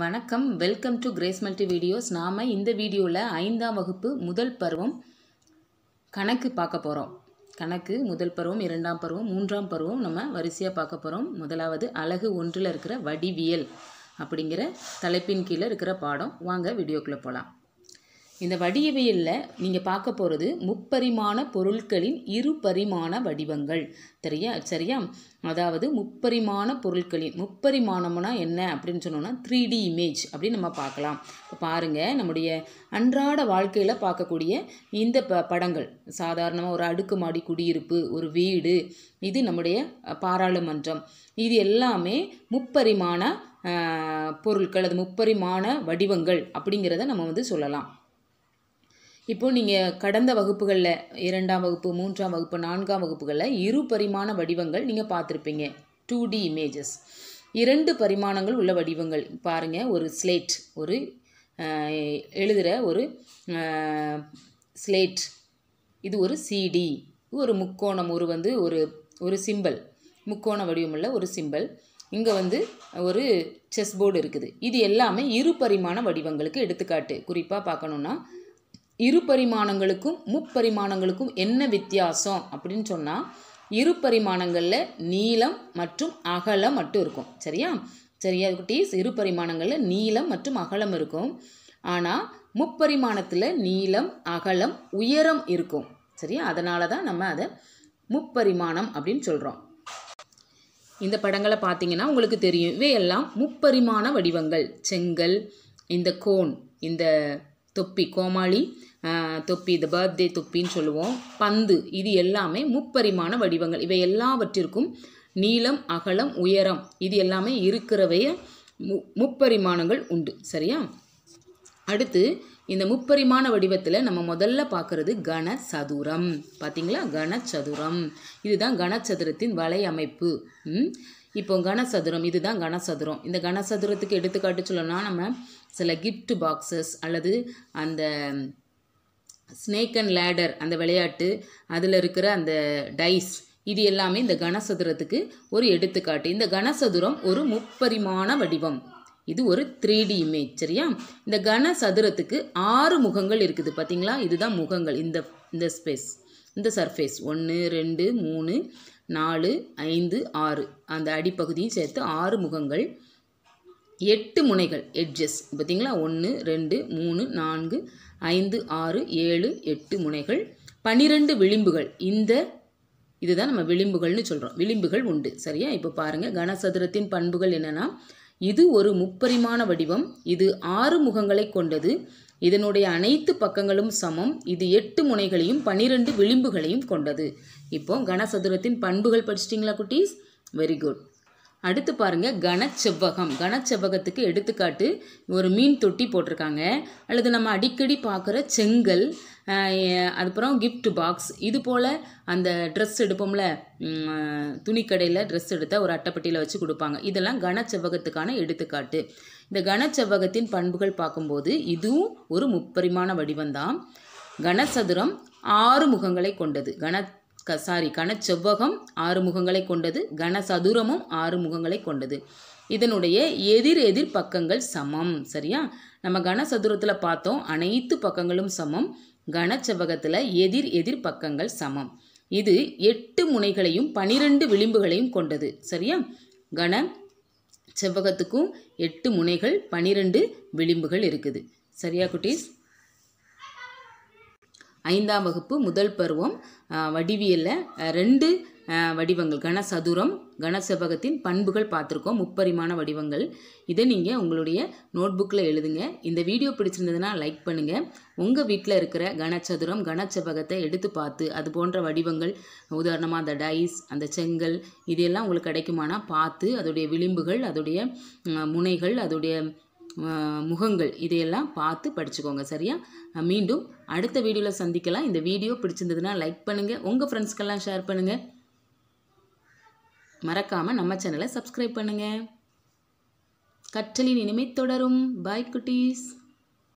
வணக்கம் welcome to Grace multi videos நாம் இந்த வீடியோவில் ஐந்தாம் வகுப்பு முதல் பருவம் கணக்கு பார்க்க போகிறோம் கணக்கு முதல் பருவம் இரண்டாம் பருவம் மூன்றாம் பருவம் நம்ம வரிசையாக பார்க்க போகிறோம் முதலாவது அழகு ஒன்றில் இருக்கிற வடிவியல் அப்படிங்கிற தலைப்பின் கீழே இருக்கிற பாடம் வாங்க வீடியோக்குள்ளே போகலாம் இந்த வடிவியலில் நீங்கள் பார்க்க போகிறது முப்பரிமாண பொருட்களின் இரு பரிமாண வடிவங்கள் சரியா சரியா அதாவது முப்பரிமாண பொருட்களின் முப்பரிமாணம்னா என்ன அப்படின்னு சொன்னோன்னா த்ரீ டி இமேஜ் அப்படின்னு நம்ம பார்க்கலாம் இப்போ பாருங்கள் நம்முடைய அன்றாட வாழ்க்கையில் பார்க்கக்கூடிய இந்த ப படங்கள் சாதாரணமாக ஒரு அடுக்குமாடி குடியிருப்பு ஒரு வீடு இது நம்முடைய பாராளுமன்றம் இது எல்லாமே முப்பரிமாண பொருட்கள் அது முப்பரிமாண வடிவங்கள் அப்படிங்கிறத நம்ம வந்து சொல்லலாம் இப்போது நீங்கள் கடந்த வகுப்புகளில் இரண்டாம் வகுப்பு மூன்றாம் வகுப்பு நான்காம் வகுப்புகளில் இரு பரிமாண வடிவங்கள் நீங்கள் பார்த்துருப்பீங்க டூ டி இமேஜஸ் இரண்டு பரிமாணங்கள் உள்ள வடிவங்கள் பாருங்கள் ஒரு ஸ்லேட் ஒரு எழுதுகிற ஒரு ஸ்லேட் இது ஒரு சிடி ஒரு முக்கோணம் ஒரு வந்து ஒரு ஒரு சிம்பிள் முக்கோண வடிவமுள்ள ஒரு சிம்பிள் இங்கே வந்து ஒரு செஸ் போர்டு இருக்குது இது எல்லாமே இரு பரிமாண வடிவங்களுக்கு எடுத்துக்காட்டு குறிப்பாக பார்க்கணுன்னா இரு பரிமாணங்களுக்கும் முப்பரிமாணங்களுக்கும் என்ன வித்தியாசம் அப்படின்னு சொன்னால் இரு பரிமாணங்களில் நீளம் மற்றும் அகலம் மட்டும் இருக்கும் சரியா சரியா குட்டீஸ் இரு பரிமாணங்களில் நீளம் மற்றும் அகலம் இருக்கும் ஆனால் முப்பரிமாணத்தில் நீளம் அகலம் உயரம் இருக்கும் சரியா அதனால தான் நம்ம அதை முப்பரிமாணம் அப்படின்னு சொல்கிறோம் இந்த படங்களை பார்த்தீங்கன்னா உங்களுக்கு தெரியும் இவையெல்லாம் முப்பரிமாண வடிவங்கள் செங்கல் இந்த கோன் இந்த தொப்பி கோமாளி தொப்பி இந்த பர்த்டே தொப்பின்னு சொல்லுவோம் பந்து இது எல்லாமே முப்பரிமாண வடிவங்கள் இவை எல்லாவற்றிற்கும் நீளம் அகலம் உயரம் இது எல்லாமே இருக்கிறவைய மு முப்பரிமாணங்கள் உண்டு சரியா அடுத்து இந்த முப்பரிமாண வடிவத்தில் நம்ம முதல்ல பார்க்குறது கன சதுரம் பார்த்தீங்களா கனச்சதுரம் இதுதான் கனச்சதுரத்தின் வலை அமைப்பு இப்போ கனசதுரம் இதுதான் கனசதுரம் இந்த கனசதுரத்துக்கு எடுத்துக்காட்டு சொல்லணும்னா நம்ம சில கிஃப்ட் பாக்ஸஸ் அல்லது அந்த ஸ்னேக் அண்ட் லேடர் அந்த விளையாட்டு அதில் இருக்கிற அந்த டைஸ் இது எல்லாமே இந்த கனசதுரத்துக்கு ஒரு எடுத்துக்காட்டு இந்த கனசதுரம் ஒரு முப்பரிமாண வடிவம் இது ஒரு த்ரீ டி இமேஜ் சரியா இந்த கனசதுரத்துக்கு ஆறு முகங்கள் இருக்குது பார்த்தீங்களா இதுதான் முகங்கள் இந்த இந்த ஸ்பேஸ் இந்த சர்ஃபேஸ் ஒன்று ரெண்டு மூணு நாலு ஐந்து ஆறு அந்த அடிப்பகுதியும் சேர்த்து ஆறு முகங்கள் எட்டு முனைகள் எட்ஜஸ் பார்த்திங்களா ஒன்று ரெண்டு மூணு நான்கு ஐந்து ஆறு ஏழு எட்டு முனைகள் பன்னிரெண்டு விளிம்புகள் இந்த இதுதான் நம்ம விளிம்புகள்னு சொல்கிறோம் விளிம்புகள் உண்டு சரியா இப்போ பாருங்கள் கனசதுரத்தின் பண்புகள் என்னென்னா இது ஒரு முப்பரிமாண வடிவம் இது ஆறு முகங்களை கொண்டது இதனுடைய அனைத்து பக்கங்களும் சமம் இது எட்டு முனைகளையும் பனிரெண்டு விளிம்புகளையும் கொண்டது இப்போ கனசதுரத்தின் பண்புகள் படிச்சிட்டிங்களா குட்டீஸ் வெரி குட் அடுத்து பாருங்கள் கனச்செவ்வகம் கனச்செவ்வகத்துக்கு எடுத்துக்காட்டு ஒரு மீன் தொட்டி போட்டிருக்காங்க அல்லது நம்ம அடிக்கடி பார்க்குற செங்கல் அதுக்கப்புறம் கிஃப்ட் பாக்ஸ் இது போல் அந்த ட்ரெஸ் எடுப்போம்ல துணிக்கடையில் ட்ரெஸ் எடுத்தால் ஒரு அட்டைப்பட்டியில் வச்சு கொடுப்பாங்க இதெல்லாம் கனச்செவ்வகத்துக்கான எடுத்துக்காட்டு இந்த கனச்செவ்வகத்தின் பண்புகள் பார்க்கும்போது இதுவும் ஒரு முப்பரிமாண வடிவம்தான் கனசதுரம் ஆறு முகங்களை கொண்டது கன சாரி செவ்வகம் ஆறு முகங்களை கொண்டது கனசதுரமும் ஆறு முகங்களை கொண்டது இதனுடைய எதிர் எதிர் பக்கங்கள் சமம் சரியா நம்ம கனசதுரத்தில் பார்த்தோம் அனைத்து பக்கங்களும் சமம் கனச்செவ்வகத்தில் எதிர் எதிர் பக்கங்கள் சமம் இது எட்டு முனைகளையும் பனிரெண்டு விளிம்புகளையும் கொண்டது சரியா கன செவ்வகத்துக்கும் எட்டு முனைகள் பனிரெண்டு விளிம்புகள் இருக்குது சரியா குட்டீஸ் ஐந்தாம் வகுப்பு முதல் பருவம் வடிவியலில் ரெண்டு வடிவங்கள் கனசதுரம் கனசெவ்வகத்தின் பண்புகள் பார்த்துருக்கோம் முப்பரிமாண வடிவங்கள் இதை நீங்கள் உங்களுடைய நோட் புக்கில் எழுதுங்க இந்த வீடியோ பிடிச்சிருந்ததுன்னா லைக் பண்ணுங்கள் உங்கள் வீட்டில் இருக்கிற கனச்சதுரம் கனச்செவ்வகத்தை எடுத்து பார்த்து அது போன்ற வடிவங்கள் உதாரணமாக அந்த டைஸ் அந்த செங்கல் இதையெல்லாம் உங்களுக்கு கிடைக்குமானா பார்த்து அதோடைய விளிம்புகள் அதோடைய முனைகள் அதோடைய முகங்கள் இதையெல்லாம் பார்த்து படிச்சுக்கோங்க சரியா மீண்டும் அடுத்த வீடியோவில் சந்திக்கலாம் இந்த வீடியோ பிடிச்சிருந்ததுன்னா லைக் பண்ணுங்கள் உங்கள் ஃப்ரெண்ட்ஸ்க்கெல்லாம் ஷேர் பண்ணுங்கள் மறக்காமல் நம்ம சேனலை சப்ஸ்கிரைப் பண்ணுங்கள் கற்றலின் இனிமை தொடரும் பாய் குட்டீஸ்